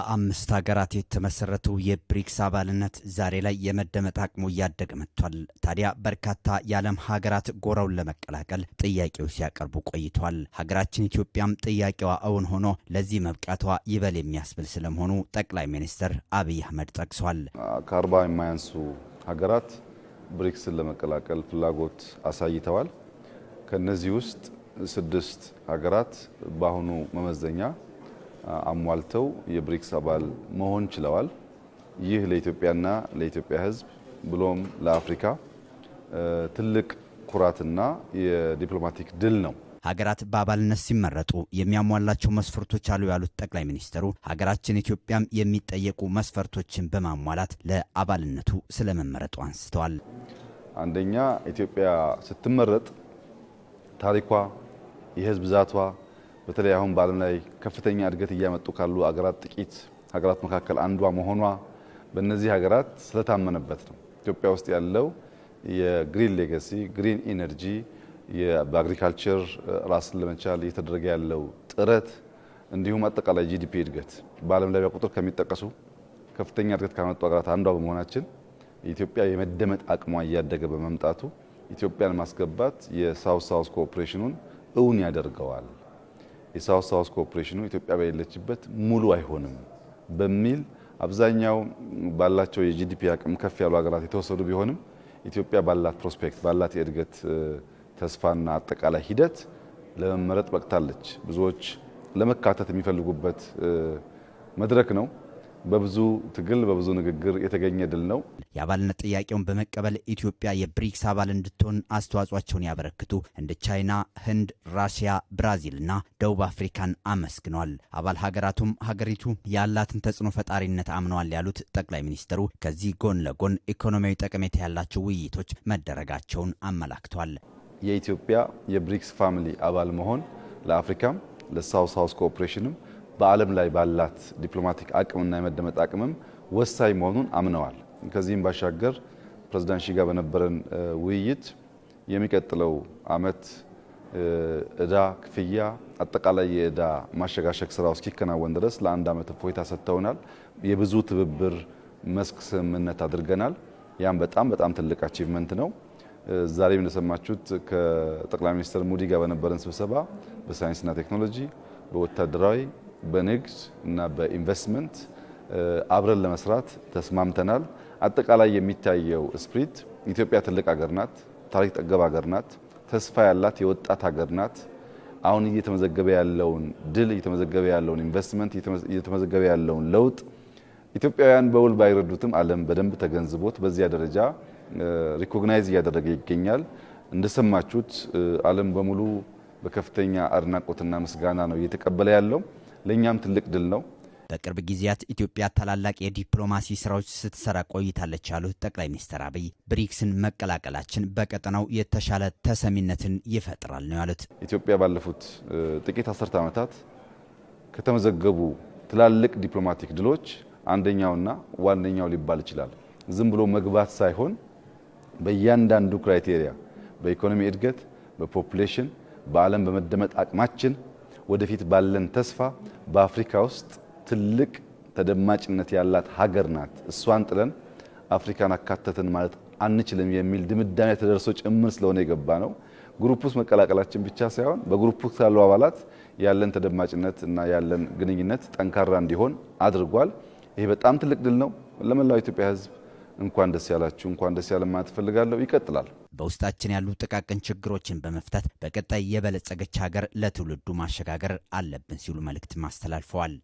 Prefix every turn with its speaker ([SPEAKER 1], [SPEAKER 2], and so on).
[SPEAKER 1] በአምስት ሀገራት የተመሰረተው የብሪክስ አባልነት ዛሬ ላይ የመደመጥ አቅሙ እያደገ መጥቷል። ታዲያ በርካታ የዓለም ሀገራት ጎራውን ለመቀላቀል ጥያቄዎች ሲያቀርቡ ቆይቷል። ሀገራችን ኢትዮጵያም ጥያቄዋ እውን ሆኖ ለዚህ መብቃቷ ይበል የሚያስብል ስለመሆኑ ጠቅላይ ሚኒስትር አብይ አህመድ ጠቅሷል።
[SPEAKER 2] ከአርባ የማያንሱ ሀገራት ብሪክስን ለመቀላቀል ፍላጎት አሳይተዋል። ከነዚህ ውስጥ ስድስት ሀገራት በአሁኑ መመዘኛ አሟልተው የብሪክስ አባል መሆን ችለዋል። ይህ ለኢትዮጵያና ለኢትዮጵያ ሕዝብ ብሎም ለአፍሪካ ትልቅ ኩራትና የዲፕሎማቲክ ድል ነው።
[SPEAKER 1] ሀገራት በአባልነት ሲመረጡ የሚያሟላቸው መስፈርቶች አሉ ያሉት ጠቅላይ ሚኒስትሩ ሀገራችን ኢትዮጵያም የሚጠየቁ መስፈርቶችን በማሟላት
[SPEAKER 2] ለአባልነቱ ስለመመረጡ አንስተዋል። አንደኛ ኢትዮጵያ ስትመረጥ ታሪኳ፣ የህዝብ ብዛቷ በተለይ አሁን በዓለም ላይ ከፍተኛ እድገት እያመጡ ካሉ አገራት ጥቂት ሀገራት መካከል አንዷ መሆኗ በእነዚህ ሀገራት ስለታመነበት ነው። ኢትዮጵያ ውስጥ ያለው የግሪን ሌገሲ ግሪን ኢነርጂ በአግሪካልቸር ራስን ለመቻል እየተደረገ ያለው ጥረት እንዲሁም አጠቃላይ ጂዲፒ እድገት በዓለም ላይ በቁጥር ከሚጠቀሱ ከፍተኛ እድገት ካመጡ ሀገራት አንዷ በመሆናችን ኢትዮጵያ የመደመጥ አቅሟ እያደገ በመምጣቱ ኢትዮጵያን ማስገባት የሳውዝ ሳውስ ኮኦፕሬሽኑን እውን ያደርገዋል። የሳውስ ሳውስ ኮኦፕሬሽኑ ኢትዮጵያ በሌለችበት ሙሉ አይሆንም በሚል አብዛኛው ባላቸው የጂዲፒ አቅም ከፍ ያሉ ሀገራት የተወሰዱ ቢሆንም ኢትዮጵያ ባላት ፕሮስፔክት ባላት የእድገት ተስፋና አጠቃላይ ሂደት ለመመረጥ በቅታለች። ብዙዎች ለመካተት የሚፈልጉበት መድረክ ነው። በብዙ ትግል በብዙ ንግግር የተገኘ ድል ነው።
[SPEAKER 1] የአባልነት ጥያቄውን በመቀበል ኢትዮጵያ የብሪክስ አባል እንድትሆን አስተዋጽኦቸውን ያበረክቱ እንደ ቻይና፣ ህንድ፣ ራሽያ፣ ብራዚልና ደቡብ አፍሪካን አመስግኗል። አባል ሀገራቱም ሀገሪቱ ያላትን ተጽዕኖ ፈጣሪነት አምነዋል ያሉት ጠቅላይ ሚኒስትሩ ከዚህ ጎን ለጎን ኢኮኖሚያዊ ጠቀሜታ ያላቸው ውይይቶች መደረጋቸውን አመላክቷል።
[SPEAKER 2] የኢትዮጵያ የብሪክስ ፋሚሊ አባል መሆን ለአፍሪካም ለሳውስ ሃውስ ኮኦፕሬሽንም በዓለም ላይ ባላት ዲፕሎማቲክ አቅምና የመደመጥ አቅምም ወሳኝ መሆኑን አምነዋል። ከዚህም ባሻገር ፕሬዚዳንት ሺ ጋር በነበረን ውይይት የሚቀጥለው ዓመት እዳ ክፍያ አጠቃላይ የእዳ ማሸጋሸግ ስራው እስኪከናወን ድረስ ለአንድ ዓመት እፎይታ ሰጥተውናል። የብዙ ትብብር መስክ ስምምነት አድርገናል። ያም በጣም በጣም ትልቅ አቺቭመንት ነው። ዛሬም እንደሰማችሁት ከጠቅላይ ሚኒስትር ሙዲ ጋር በነበረን ስብሰባ በሳይንስና ቴክኖሎጂ፣ በወታደራዊ በንግድ እና በኢንቨስትመንት አብረን ለመስራት ተስማምተናል። አጠቃላይ የሚታየው ስፕሪት ኢትዮጵያ ትልቅ ሀገር ናት፣ ታሪክ ጠገብ ሀገር ናት፣ ተስፋ ያላት የወጣት ሀገር ናት። አሁን እየተመዘገበ ያለውን ድል፣ እየተመዘገበ ያለውን ኢንቨስትመንት፣ እየተመዘገበ ያለውን ለውጥ ኢትዮጵያውያን በውል ባይረዱትም ዓለም በደንብ ተገንዝቦት በዚያ ደረጃ ሪኮግናይዝ እያደረገ ይገኛል። እንደሰማችሁት ዓለም በሙሉ በከፍተኛ አድናቆትና ምስጋና ነው እየተቀበለ ያለው። ለእኛም ትልቅ ድል ነው።
[SPEAKER 1] በቅርብ ጊዜያት ኢትዮጵያ ታላላቅ የዲፕሎማሲ ስራዎች ስትሰራ ቆይታለች ያሉት ጠቅላይ ሚኒስትር አብይ ብሪክስን መቀላቀላችን በቀጠናው የተሻለ ተሰሚነትን
[SPEAKER 2] ይፈጥራል ነው ያሉት። ኢትዮጵያ ባለፉት ጥቂት አስርተ ዓመታት ከተመዘገቡ ትላልቅ ዲፕሎማቲክ ድሎች አንደኛውና ዋነኛው ሊባል ይችላል። ዝም ብሎ መግባት ሳይሆን በእያንዳንዱ ክራይቴሪያ በኢኮኖሚ እድገት፣ በፖፕሌሽን፣ በዓለም በመደመጥ አቅማችን ወደፊት ባለን ተስፋ በአፍሪካ ውስጥ ትልቅ ተደማጭነት ያላት ሀገር ናት። እሷን ጥለን አፍሪካን አካተትን ማለት አንችልም የሚል ድምዳሜ ተደርሶ ጭምር ስለሆነ የገባ ነው። ግሩፕ ውስጥ መቀላቀላችን ብቻ ሳይሆን በግሩፕ ውስጥ ያሉ አባላት ያለን ተደማጭነት እና ያለን ግንኙነት ጠንካራ እንዲሆን አድርጓል። ይሄ በጣም ትልቅ ድል ነው። ለመላው ኢትዮጵያ ሕዝብ እንኳን ደስ ያላችሁ፣ እንኳን ደስ ያለን ማለት እፈልጋለሁ። ይቀጥላል።
[SPEAKER 1] በውስጣችን ያሉ ጥቃቅን ችግሮችን በመፍታት በቀጣይ የበለጸገች ሀገር ለትውልዱ ማሸጋገር አለብን ሲሉ መልእክት አስተላልፈዋል።